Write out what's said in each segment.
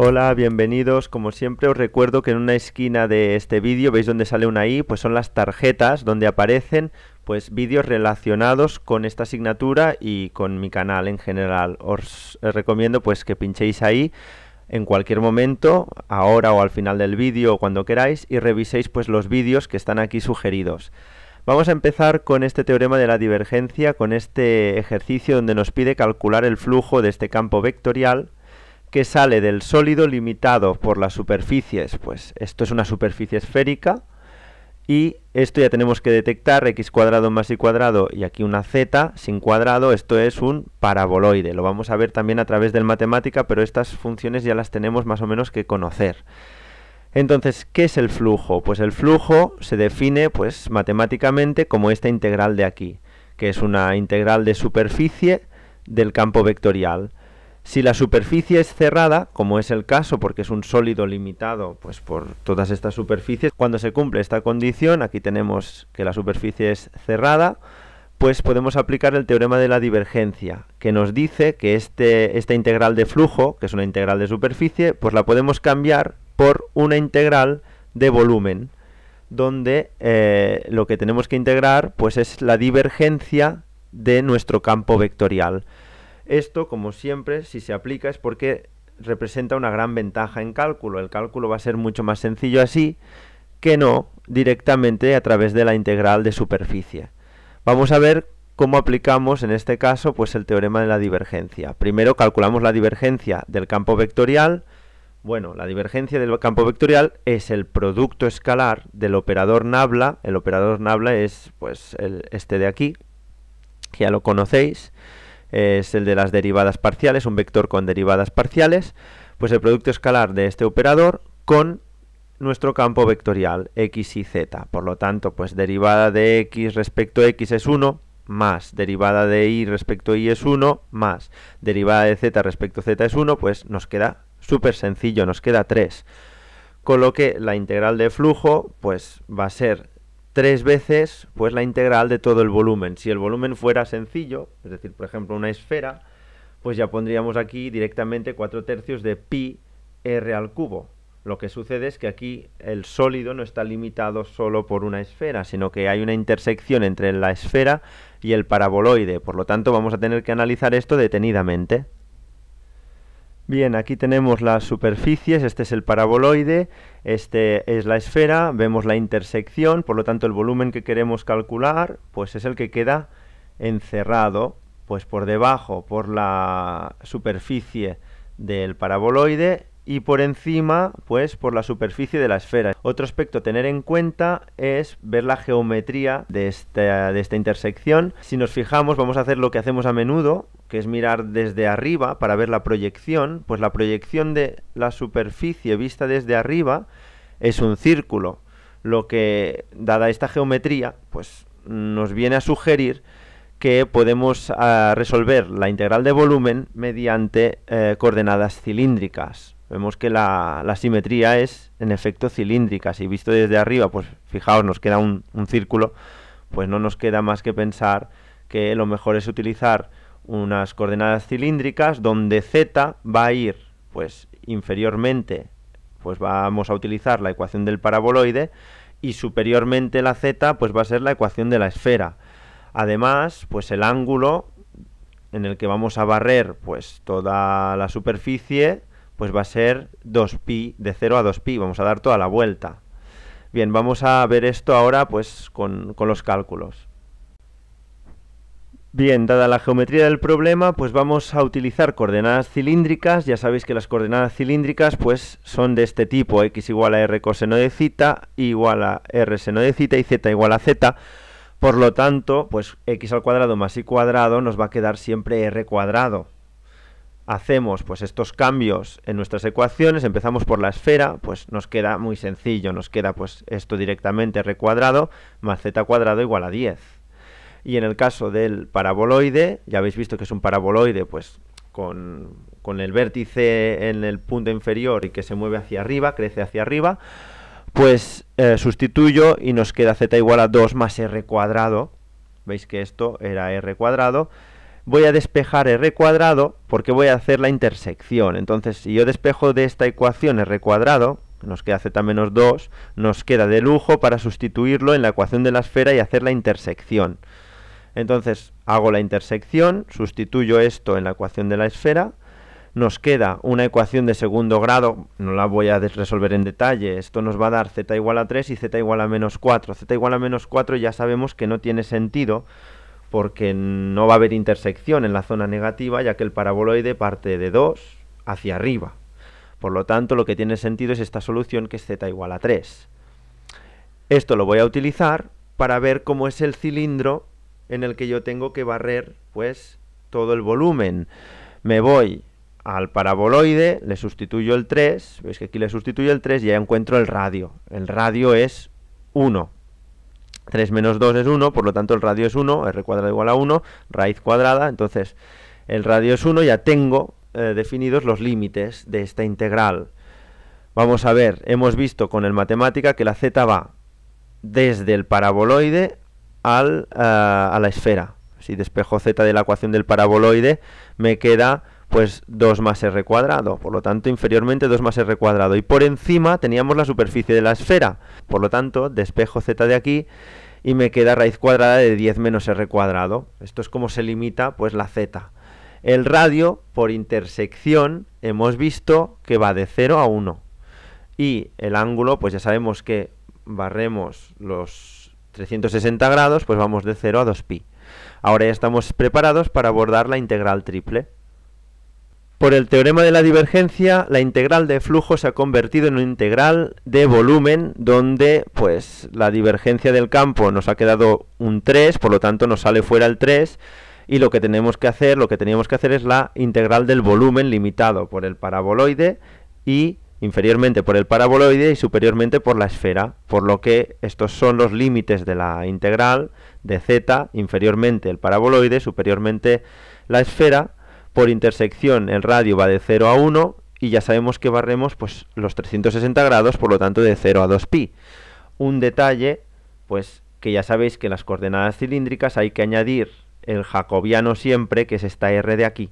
Hola, bienvenidos. Como siempre os recuerdo que en una esquina de este vídeo, veis donde sale una i, pues son las tarjetas donde aparecen pues vídeos relacionados con esta asignatura y con mi canal en general. Os eh, recomiendo pues que pinchéis ahí en cualquier momento, ahora o al final del vídeo o cuando queráis y reviséis pues los vídeos que están aquí sugeridos. Vamos a empezar con este teorema de la divergencia, con este ejercicio donde nos pide calcular el flujo de este campo vectorial que sale del sólido limitado por las superficies, pues esto es una superficie esférica y esto ya tenemos que detectar x cuadrado más y cuadrado y aquí una z sin cuadrado, esto es un paraboloide, lo vamos a ver también a través del matemática, pero estas funciones ya las tenemos más o menos que conocer. Entonces, ¿qué es el flujo? Pues el flujo se define pues matemáticamente como esta integral de aquí, que es una integral de superficie del campo vectorial. Si la superficie es cerrada, como es el caso porque es un sólido limitado pues, por todas estas superficies, cuando se cumple esta condición, aquí tenemos que la superficie es cerrada, pues podemos aplicar el teorema de la divergencia, que nos dice que este, esta integral de flujo, que es una integral de superficie, pues la podemos cambiar por una integral de volumen, donde eh, lo que tenemos que integrar pues es la divergencia de nuestro campo vectorial. Esto, como siempre, si se aplica es porque representa una gran ventaja en cálculo. El cálculo va a ser mucho más sencillo así que no directamente a través de la integral de superficie. Vamos a ver cómo aplicamos en este caso pues el teorema de la divergencia. Primero calculamos la divergencia del campo vectorial. Bueno, la divergencia del campo vectorial es el producto escalar del operador nabla. El operador nabla es pues este de aquí, ya lo conocéis es el de las derivadas parciales, un vector con derivadas parciales, pues el producto escalar de este operador con nuestro campo vectorial x y z. Por lo tanto, pues derivada de x respecto a x es 1 más derivada de y respecto a y es 1 más derivada de z respecto a z es 1, pues nos queda súper sencillo, nos queda 3. Con lo que la integral de flujo pues va a ser tres veces pues la integral de todo el volumen. Si el volumen fuera sencillo, es decir, por ejemplo, una esfera, pues ya pondríamos aquí directamente 4 tercios de pi r al cubo. Lo que sucede es que aquí el sólido no está limitado solo por una esfera, sino que hay una intersección entre la esfera y el paraboloide. Por lo tanto, vamos a tener que analizar esto detenidamente. Bien, aquí tenemos las superficies, este es el paraboloide, este es la esfera, vemos la intersección, por lo tanto el volumen que queremos calcular pues es el que queda encerrado pues por debajo, por la superficie del paraboloide y por encima pues por la superficie de la esfera. Otro aspecto a tener en cuenta es ver la geometría de de esta intersección. Si nos fijamos vamos a hacer lo que hacemos a menudo, que es mirar desde arriba para ver la proyección, pues la proyección de la superficie vista desde arriba es un círculo, lo que, dada esta geometría, pues nos viene a sugerir que podemos ah, resolver la integral de volumen mediante eh, coordenadas cilíndricas. Vemos que la, simetría es en efecto cilíndrica. Si visto desde arriba, pues fijaos, nos queda un círculo, pues no nos queda más que pensar que lo mejor es utilizar unas coordenadas cilíndricas donde z va a ir, pues inferiormente, pues vamos a utilizar la ecuación del paraboloide y superiormente la z pues va a ser la ecuación de la esfera. Además, pues el ángulo en el que vamos a barrer pues toda la superficie pues va a ser 2pi, de 0 a 2pi, vamos a dar toda la vuelta. Bien, vamos a ver esto ahora pues con los cálculos. Bien, dada la geometría del problema, pues vamos a utilizar coordenadas cilíndricas. Ya sabéis que las coordenadas cilíndricas pues son de este tipo, x igual a r coseno de cita, y igual a r seno de cita y z igual a z. Por lo tanto, pues x al cuadrado más y cuadrado nos va a quedar siempre r cuadrado. Hacemos pues estos cambios en nuestras ecuaciones, empezamos por la esfera, pues nos queda muy sencillo, nos queda pues esto directamente r cuadrado más z cuadrado igual a 10. Y en el caso del paraboloide, ya habéis visto que es un paraboloide, pues con, el vértice en el punto inferior y que se mueve hacia arriba, crece hacia arriba, pues eh, sustituyo y nos queda z igual a 2 más r cuadrado. Veis que esto era r cuadrado. Voy a despejar r cuadrado porque voy a hacer la intersección. Entonces, si yo despejo de esta ecuación r cuadrado, nos queda z menos 2, nos queda de lujo para sustituirlo en la ecuación de la esfera y hacer la intersección. Entonces hago la intersección, sustituyo esto en la ecuación de la esfera, nos queda una ecuación de segundo grado, no la voy a resolver en detalle, esto nos va a dar z igual a 3 y z igual a menos 4. z igual a menos 4 ya sabemos que no tiene sentido porque no va a haber intersección en la zona negativa ya que el paraboloide parte de 2 hacia arriba. Por lo tanto, lo que tiene sentido es esta solución que es z igual a 3. Esto lo voy a utilizar para ver cómo es el cilindro en el que yo tengo que barrer pues todo el volumen. Me voy al paraboloide, le sustituyo el 3, veis que aquí le sustituyo el 3 y ya encuentro el radio. El radio es 1. 3 menos 2 es 1, por lo tanto el radio es 1, r cuadrado igual a 1, raíz cuadrada, entonces el radio es 1, ya tengo eh, definidos los límites de esta integral. Vamos a ver, hemos visto con el matemática que la z va desde el paraboloide al, eh, a la esfera. Si despejo z de la ecuación del paraboloide, me queda pues 2 más r cuadrado, por lo tanto inferiormente 2 más r cuadrado. Y por encima teníamos la superficie de la esfera, por lo tanto despejo z de aquí y me queda raíz cuadrada de 10 menos r cuadrado. Esto es como se limita pues la z. El radio por intersección hemos visto que va de 0 a 1. Y el ángulo, pues ya sabemos que barremos los 360 grados, pues vamos de 0 a 2pi. Ahora ya estamos preparados para abordar la integral triple. Por el teorema de la divergencia, la integral de flujo se ha convertido en una integral de volumen, donde pues la divergencia del campo nos ha quedado un 3, por lo tanto nos sale fuera el 3, y lo que tenemos que hacer, lo que teníamos que hacer es la integral del volumen limitado por el paraboloide y inferiormente por el paraboloide y superiormente por la esfera, por lo que estos son los límites de la integral de z, inferiormente el paraboloide, superiormente la esfera, por intersección el radio va de 0 a 1 y ya sabemos que barremos pues, los 360 grados, por lo tanto de 0 a 2pi. Un detalle, pues que ya sabéis que en las coordenadas cilíndricas hay que añadir el jacobiano siempre, que es esta r de aquí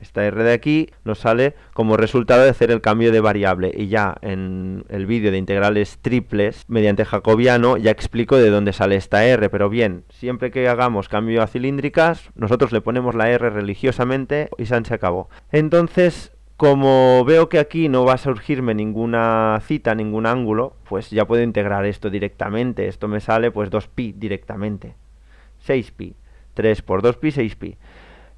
esta R de aquí nos sale como resultado de hacer el cambio de variable y ya en el vídeo de integrales triples mediante jacobiano ya explico de dónde sale esta R pero bien, siempre que hagamos cambio a cilíndricas nosotros le ponemos la R religiosamente y se acabó entonces como veo que aquí no va a surgirme ninguna cita, ningún ángulo pues ya puedo integrar esto directamente esto me sale pues 2pi directamente 6pi, 3 por 2pi, 6pi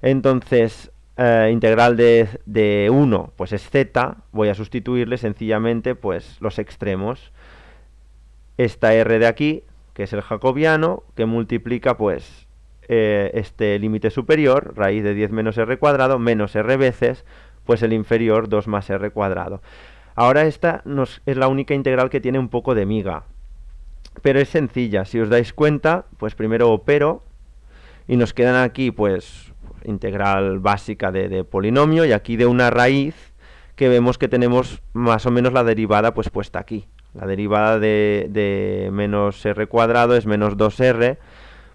entonces eh, integral de, de 1 pues es z, voy a sustituirle sencillamente pues los extremos. Esta r de aquí, que es el jacobiano, que multiplica pues eh, este límite superior, raíz de 10 menos r cuadrado, menos r veces, pues el inferior 2 más r cuadrado. Ahora esta nos, es la única integral que tiene un poco de miga, pero es sencilla, si os dais cuenta, pues primero opero y nos quedan aquí pues integral básica de, polinomio y aquí de una raíz que vemos que tenemos más o menos la derivada pues puesta aquí. La derivada de, menos r cuadrado es menos 2r,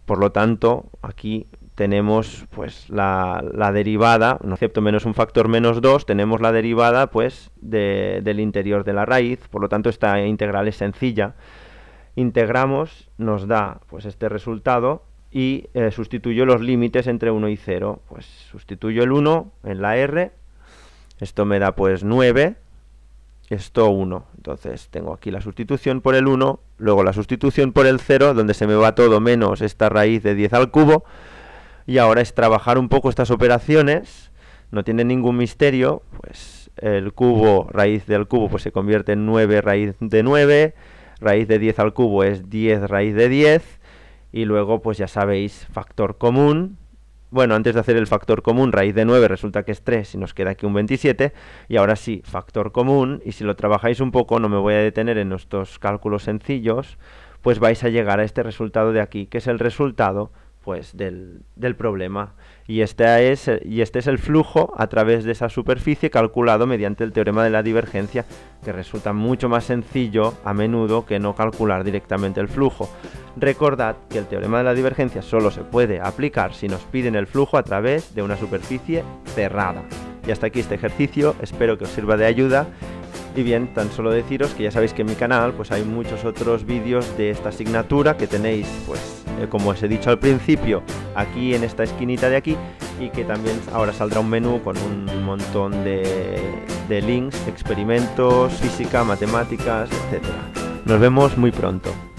por lo tanto aquí tenemos pues la, la derivada, excepto menos un factor menos 2, tenemos la derivada pues del interior de la raíz, por lo tanto esta integral es sencilla. Integramos, nos da pues este resultado y eh, sustituyo los límites entre 1 y 0. Pues sustituyo el 1 en la R, esto me da pues 9, esto 1. Entonces tengo aquí la sustitución por el 1, luego la sustitución por el 0, donde se me va todo menos esta raíz de 10 al cubo. Y ahora es trabajar un poco estas operaciones, no tiene ningún misterio, pues el cubo, raíz del cubo, pues se convierte en 9 raíz de 9, raíz de 10 al cubo es 10 raíz de 10, y luego, pues ya sabéis, factor común. Bueno, antes de hacer el factor común, raíz de 9 resulta que es 3 y nos queda aquí un 27. Y ahora sí, factor común. Y si lo trabajáis un poco, no me voy a detener en estos cálculos sencillos, pues vais a llegar a este resultado de aquí, que es el resultado pues del, del, problema. Y este, es, y este es el flujo a través de esa superficie calculado mediante el teorema de la divergencia, que resulta mucho más sencillo a menudo que no calcular directamente el flujo. Recordad que el teorema de la divergencia solo se puede aplicar si nos piden el flujo a través de una superficie cerrada. Y hasta aquí este ejercicio, espero que os sirva de ayuda. Y bien, tan solo deciros que ya sabéis que en mi canal pues hay muchos otros vídeos de esta asignatura que tenéis pues eh, como os he dicho al principio, aquí en esta esquinita de aquí y que también ahora saldrá un menú con un montón de, de links, experimentos, física, matemáticas, etc. Nos vemos muy pronto.